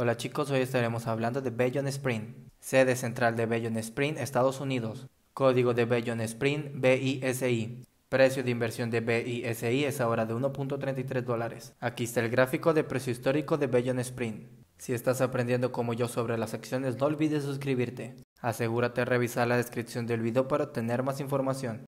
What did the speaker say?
Hola chicos, hoy estaremos hablando de Bayon Sprint, sede central de Bayon Sprint, Estados Unidos. Código de Bayon Spring, BISI. Precio de inversión de BISI es ahora de 1.33 dólares. Aquí está el gráfico de precio histórico de Bayon Sprint, Si estás aprendiendo como yo sobre las acciones, no olvides suscribirte. Asegúrate de revisar la descripción del video para obtener más información.